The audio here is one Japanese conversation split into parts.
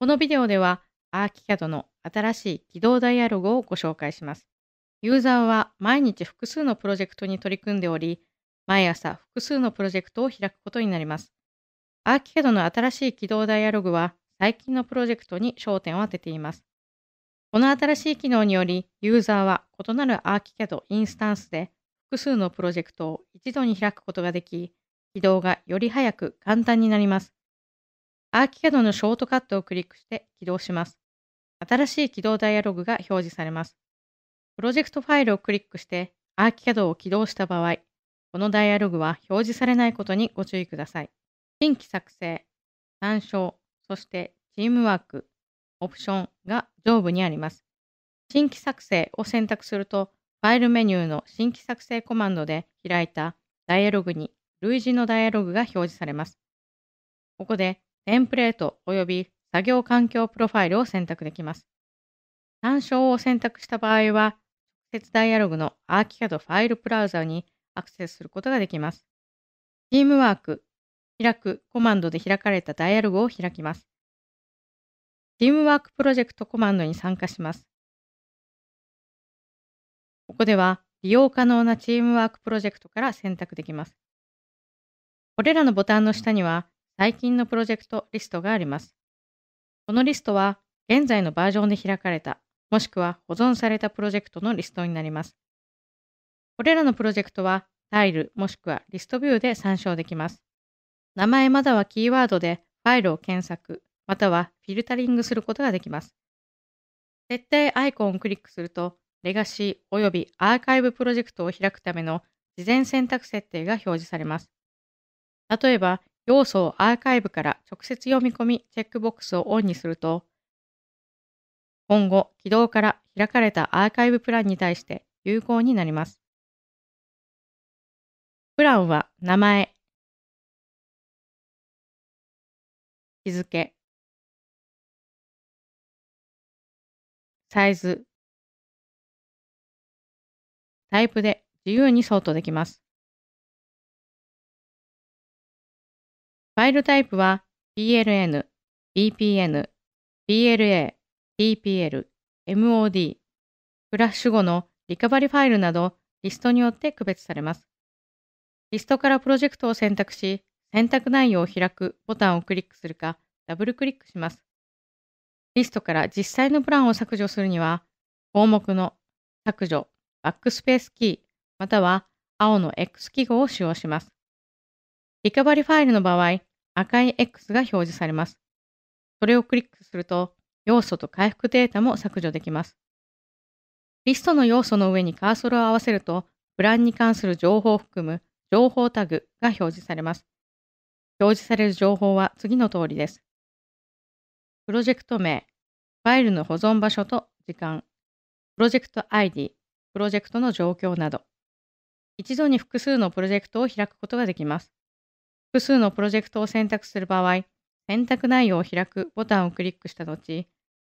このビデオでは ArchiCAD の新しい起動ダイアログをご紹介します。ユーザーは毎日複数のプロジェクトに取り組んでおり、毎朝複数のプロジェクトを開くことになります。ArchiCAD の新しい起動ダイアログは最近のプロジェクトに焦点を当てています。この新しい機能により、ユーザーは異なる ArchiCAD インスタンスで複数のプロジェクトを一度に開くことができ、起動がより早く簡単になります。アーキャドのショートカットをクリックして起動します。新しい起動ダイアログが表示されます。プロジェクトファイルをクリックして、アーキャドを起動した場合、このダイアログは表示されないことにご注意ください。新規作成、参照、そしてチームワーク、オプションが上部にあります。新規作成を選択すると、ファイルメニューの新規作成コマンドで開いたダイアログに類似のダイアログが表示されます。ここでテンプレート及び作業環境プロファイルを選択できます。参照を選択した場合は、直接ダイアログの ArchiCAD ファイルブラウザにアクセスすることができます。チームワーク、開くコマンドで開かれたダイアログを開きます。チームワークプロジェクトコマンドに参加します。ここでは、利用可能なチームワークプロジェクトから選択できます。これらのボタンの下には、最近のプロジェクトリストがあります。このリストは現在のバージョンで開かれた、もしくは保存されたプロジェクトのリストになります。これらのプロジェクトはタイルもしくはリストビューで参照できます。名前またはキーワードでファイルを検索、またはフィルタリングすることができます。設定アイコンをクリックすると、レガシー及びアーカイブプロジェクトを開くための事前選択設定が表示されます。例えば、要素をアーカイブから直接読み込み、チェックボックスをオンにすると、今後、起動から開かれたアーカイブプランに対して有効になります。プランは名前、日付、サイズ、タイプで自由にソートできます。ファイルタイプは PLN、BPN、PLA、TPL、MOD、フラッシュ後のリカバリファイルなどリストによって区別されます。リストからプロジェクトを選択し、選択内容を開くボタンをクリックするか、ダブルクリックします。リストから実際のプランを削除するには、項目の削除、バックスペースキー、または青の X 記号を使用します。リカバリファイルの場合、赤い X が表示されます。それをクリックすると、要素と回復データも削除できます。リストの要素の上にカーソルを合わせると、プランに関する情報を含む情報タグが表示されます。表示される情報は次の通りです。プロジェクト名、ファイルの保存場所と時間、プロジェクト ID、プロジェクトの状況など、一度に複数のプロジェクトを開くことができます。複数のプロジェクトを選択する場合、選択内容を開くボタンをクリックした後、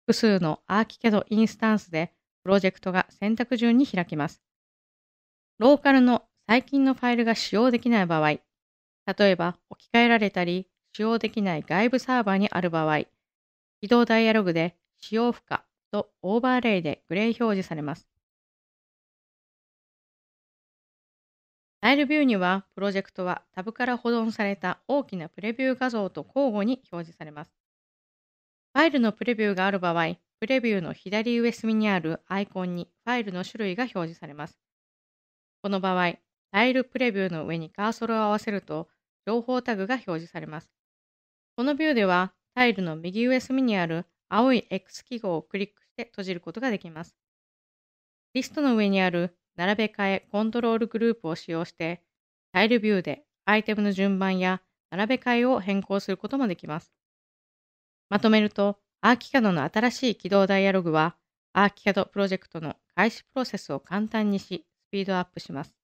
複数の ArchiCAD インスタンスでプロジェクトが選択順に開きます。ローカルの最近のファイルが使用できない場合、例えば置き換えられたり使用できない外部サーバーにある場合、起動ダイアログで使用不可とオーバーレイでグレー表示されます。タイルビューにはプロジェクトはタブから保存された大きなプレビュー画像と交互に表示されます。ファイルのプレビューがある場合、プレビューの左上隅にあるアイコンにファイルの種類が表示されます。この場合、タイルプレビューの上にカーソルを合わせると、情報タグが表示されます。このビューでは、タイルの右上隅にある青い X 記号をクリックして閉じることができます。リストの上にある並べ替えコントロールグループを使用して、タイルビューでアイテムの順番や並べ替えを変更することもできます。まとめると、アーキカドの新しい起動ダイアログは、アーキカドプロジェクトの開始プロセスを簡単にし、スピードアップします。